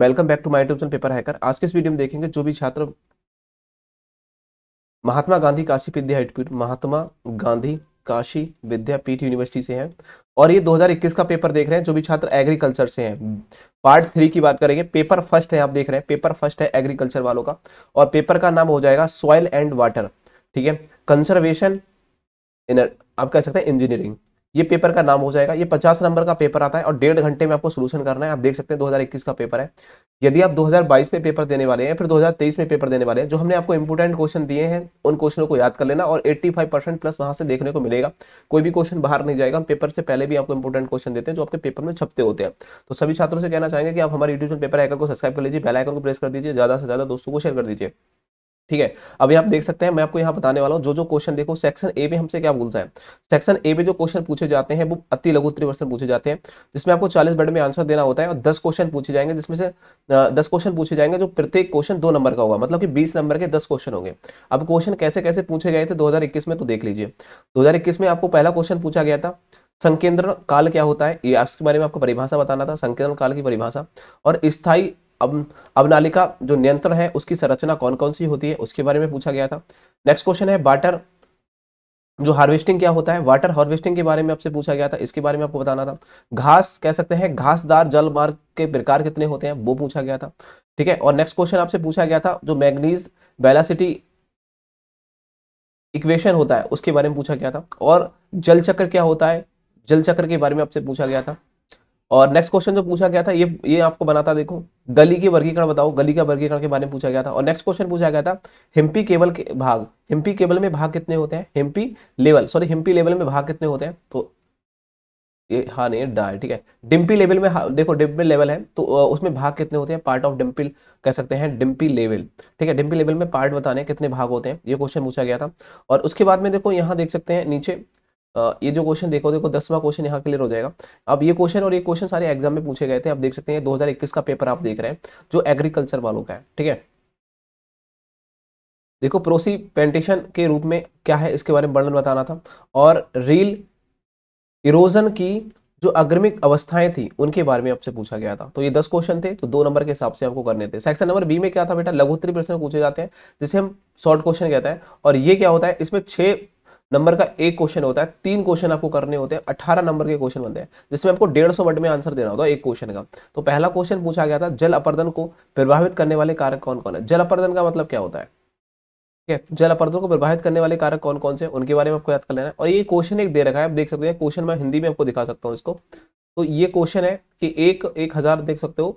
welcome back to my tube paper hacker आज के इस वीडियो में देखेंगे जो भी छात्र महात्मा गांधी काशी विद्यापीठ महात्मा गांधी काशी विद्यापीठ यूनिवर्सिटी से हैं और ये 2021 का पेपर देख रहे हैं जो भी छात्र एग्रीकल्चर से हैं पार्ट थ्री की बात करेंगे पेपर फर्स्ट है आप देख रहे हैं पेपर फर्स्ट है एग्रीकल्चर वालों का और पेपर का नाम हो जाएगा सॉयल एंड वाटर ठीक है कंजर्वेशन आप कह सकते हैं इंजीनियरिंग ये पेपर का नाम हो जाएगा ये 50 नंबर का पेपर आता है और डेढ़ घंटे में आपको सोल्यूशन करना है आप देख सकते हैं 2021 का पेपर है यदि आप 2022 में पेपर देने वाले हैं फिर 2023 में पेपर देने वाले हैं जो हमने आपको इंपोर्टेंट क्वेश्चन दिए हैं उन क्वेश्चनों को याद कर लेना और 85 परसेंट प्लस वहां से देखने को मिलेगा कोई भी क्वेश्चन बाहर नहीं जाएगा हम पेपर से पहले भी आपको इंपोर्टेंट क्वेश्चन देते हैं जो आपके पेपर में छपते होते हैं तो सभी छात्रों से कहना चाहेंगे कि आप हमारे यूट्यूब पेपर आइकन को सब्सक्राइब कर लीजिए बेलाइकन को प्रेस कर दीजिए ज्यादा से ज्यादा दोस्तों को शेयर कर दीजिए ठीक है अभी आप देख सकते हैं मैं आपको यहाँ बताने वाला हूँ जो जो क्वेश्चन देखो सेक्शन ए में हमसे क्या बोलता है सेक्शन ए में जो क्वेश्चन पूछे जाते हैं वो अति लघु त्रिवर्षण पूछे जाते हैं जिसमें आपको 40 वर्ड में आंसर देना होता है और 10 क्वेश्चन पूछे जाएंगे जिसमें से 10 क्वेश्चन पूछे जाएंगे जो प्रत्येक क्वेश्चन दो नंबर का होगा मतलब की बीस नंबर के दस क्वेश्चन होंगे अब क्वेश्चन कैसे कैसे पूछे गए थे दो में तो देख लीजिए दो में आपको पहला क्वेश्चन पूछा गया था संकेंद्र काल क्या होता है ये इसके बारे में आपको परिभाषा बताना था संकेंद्र काल की परिभाषा और स्थाई अब अवनालिका जो नियंत्रण है उसकी संरचना कौन कौन सी होती है उसके बारे में पूछा गया था नेक्स्ट क्वेश्चन है वाटर जो हार्वेस्टिंग क्या होता है वाटर हार्वेस्टिंग के बारे में आपसे पूछा गया था इसके बारे में आपको बताना था घास कह सकते हैं घासदार जल मार्ग के प्रकार कितने होते हैं वो पूछा गया था ठीक है और नेक्स्ट क्वेश्चन आपसे पूछा गया था जो मैग्नीज वेलासिटी इक्वेशन होता है उसके बारे में पूछा गया था और जल चक्र क्या होता है जल चक्र के बारे में आपसे पूछा गया था और नेक्स्ट क्वेश्चन जो पूछा गया था ये ये आपको बनाता देखो गली के वर्गीकरण बताओ गली का वर्गीकरण के बारे में पूछा गया था और नेक्स्ट क्वेश्चन पूछा गया था हिम्पी केबल के भाग हिम्पी केबल में भाग कितने होते हैं हिम्पी लेवल सॉरी हिम्पी लेवल में भाग कितने होते हैं तो ये हाँ नहीं डाय ठीक है डिम्पी लेवल में हाँ, देखो डिम्पी लेवल है तो उसमें भाग कितने होते हैं पार्ट ऑफ डिम्पी कह सकते हैं डिम्पी लेवल ठीक है डिम्पी लेवल में पार्ट बताने कितने भाग होते हैं ये क्वेश्चन पूछा गया था और उसके बाद में देखो यहाँ देख सकते हैं नीचे ये जो क्वेश्चन देखो देखो दसवां क्वेश्चन यहाँ क्लियर हो जाएगा अब ये क्वेश्चन और ये क्वेश्चन सारे एग्जाम में पूछे गए थे आप देख सकते हैं 2021 का पेपर आप देख रहे हैं जो एग्रीकल्चर वालों का है ठीक है देखो प्रोसी पेंटेशन के रूप में क्या है इसके बारे में वर्णन बताना था और रील इरोजन की जो अग्रमिक अवस्थाएं थी उनके बारे में आपसे पूछा गया था तो ये दस क्वेश्चन थे तो दो नंबर के हिसाब से आपको करने थे सेक्शन नंबर बी में क्या था बेटा लघुत्तरी प्रश्न पूछे जाते हैं जिसे हम शॉर्ट क्वेश्चन कहते हैं और ये क्या होता है इसमें छह नंबर का एक क्वेश्चन होता है तीन क्वेश्चन आपको करने होते हैं अठारह नंबर के क्वेश्चन बनते हैं जिसमें आपको डेढ़ सौ वर्ड में आंसर देना होता है एक क्वेश्चन का तो पहला क्वेश्चन पूछा गया था जल अपर्दन को प्रभावित करने वाले कारक कौन कौन है जल अपर्दन का मतलब क्या होता है जल अपर्दन को प्रभावित करने वाले कारक कौन कौन से उनके बारे में आपको याद कर लेना है और ये क्वेश्चन एक दे रखा है आप देख सकते हैं क्वेश्चन मैं हिंदी में आपको दिखा सकता हूँ इसको तो ये क्वेश्चन है कि एक एक हजार देख सकते हो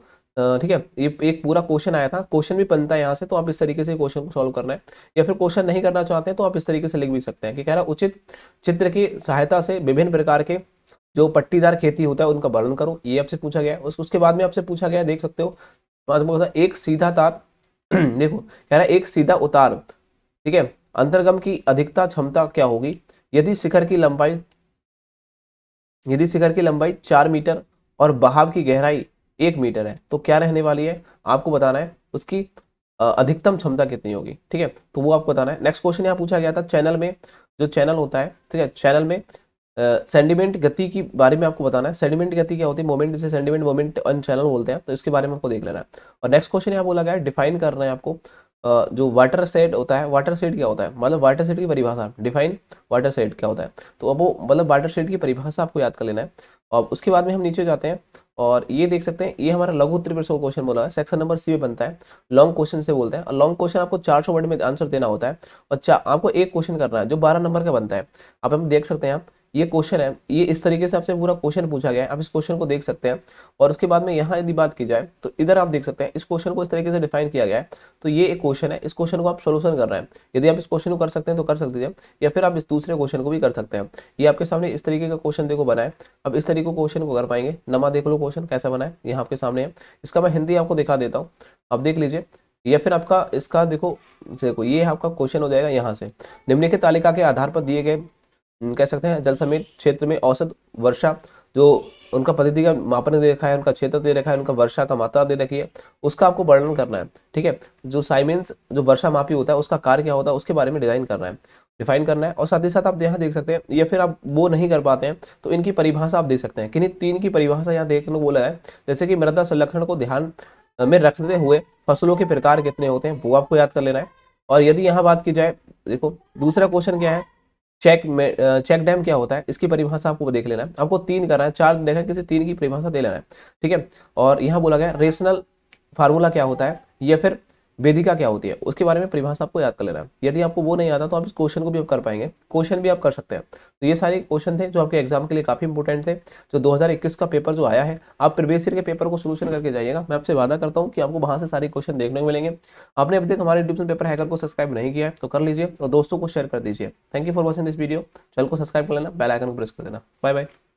ठीक है ये एक पूरा क्वेश्चन आया था क्वेश्चन भी बनता है यहाँ से तो आप इस तरीके से क्वेश्चन को सॉल्व करना है या फिर क्वेश्चन नहीं करना चाहते हैं तो आप इस तरीके से लिख भी सकते हैं कि कह रहा उचित चित्र की सहायता से विभिन्न प्रकार के जो पट्टीदार खेती होता है उनका वर्णन करो ये आपसे पूछा गया उस, उसके बाद में आपसे पूछा गया देख सकते हो एक सीधा तार देखो कह रहा एक सीधा उतार ठीक है अंतर्गम की अधिकता क्षमता क्या होगी यदि शिखर की लंबाई यदि शिखर की लंबाई चार मीटर और बहाव की गहराई एक मीटर है तो क्या रहने वाली है आपको बताना है उसकी अधिकतम क्षमता कितनी होगी ठीक है तो वो आपको बताना है नेक्स्ट क्वेश्चन यहाँ पूछा गया था चैनल में जो चैनल होता है ठीक है चैनल में सेंडिमेंट गति की बारे में आपको बताना है सेंडिमेंट गति क्या होती है मोमेंट जैसे सेंडिमेंट मोमेंट अन चैनल बोलते हैं तो इसके बारे में आपको देख लेना है और नेक्स्ट क्वेश्चन यहाँ बोला गया है डिफाइन करना है आपको जो वाटर सेट होता है वाटर सेट क्या होता है मतलब वाटर सेट की परिभाषा डिफाइन वाटर सेट क्या होता है तो अब वो मतलब वाटर सेट की परिभाषा आपको याद कर लेना है और उसके बाद में हम नीचे जाते हैं और ये देख सकते हैं ये हमारा लघु त्रिपुर क्वेश्चन बोला है सेक्शन नंबर सी में बनता है लॉन्ग क्वेश्चन से बोलते हैं और लॉन्ग क्वेश्चन आपको चार सौ वर्ड में आंसर देना होता है और आपको एक क्वेश्चन करना है जो बारह नंबर का बनता है अब हम देख सकते हैं आप ये क्वेश्चन है ये इस तरीके से आपसे पूरा क्वेश्चन पूछा गया है आप इस क्वेश्चन को देख सकते हैं और उसके बाद में यहाँ यदि बात की जाए तो इधर आप देख सकते हैं इस क्वेश्चन को इस तरीके से डिफाइन किया गया है तो ये एक क्वेश्चन है इस क्वेश्चन को आप सोल्यूशन कर रहे हैं यदि आप इस क्वेश्चन को कर सकते हैं तो कर सकते हैं या फिर आप इस दूसरे क्वेश्चन को भी कर सकते हैं ये आपके सामने इस तरीके का क्वेश्चन देखो बनाए अब इस तरीके क्वेश्चन को कर पाएंगे नमा देख लो क्वेश्चन कैसा बनाए यहाँ आपके सामने है इसका मैं हिंदी आपको दिखा देता हूँ आप देख लीजिए या फिर आपका इसका देखो देखो ये आपका क्वेश्चन हो जाएगा यहाँ से निम्नलिखित तालिका के आधार पर दिए गए कह सकते हैं जल समेत क्षेत्र में औसत वर्षा जो उनका पद्धति का मापन दे रखा है उनका क्षेत्र दे रखा है उनका वर्षा का मात्रा दे रखी है उसका आपको वर्णन करना है ठीक है जो साइमेंस जो वर्षा मापी होता है उसका कार्य क्या होता है उसके बारे में डिजाइन करना है डिफाइन करना है और साथ ही साथ आप यहाँ देख सकते हैं या फिर आप वो नहीं कर पाते हैं तो इनकी परिभाषा आप देख सकते हैं किन्हीं तीन की परिभाषा यहाँ देखने को बोला है जैसे कि मृदा संरक्षण को ध्यान में रखते हुए फसलों के प्रकार कितने होते हैं वो आपको याद कर लेना है और यदि यहाँ बात की जाए देखो दूसरा क्वेश्चन क्या है चेक में चेक डैम क्या होता है इसकी परिभाषा आपको देख लेना है आपको तीन करना है चार देखा किसी तीन की परिभाषा दे लेना है ठीक है और यहाँ बोला गया रेशनल फार्मूला क्या होता है या फिर वेदिका क्या होती है उसके बारे में परिभाषा आपको याद कर लेना है यदि आपको वो नहीं आता तो आप इस क्वेश्चन को भी आप कर पाएंगे क्वेश्चन भी आप कर सकते हैं तो ये सारे क्वेश्चन थे जो आपके एग्जाम के लिए काफ़ी इंपॉर्टेंट थे जो 2021 का पेपर जो आया है आप प्रीवियस ईयर के पेपर को सोल्यूशन करके जाइएगा मैं आपसे वादा करता हूँ कि आपको वहाँ से सारे क्वेश्चन देखने को मिलेंगे आपने अभी तक हमारे यूट्यूब पेपर हैकर को सब्सक्राइब नहीं किया तो कर लीजिए और दोस्तों को शेयर कर दीजिए thank you for watching this video चल को सब्सक्राइब कर लेना बेलाइकन को प्रेस कर देना बाय बाय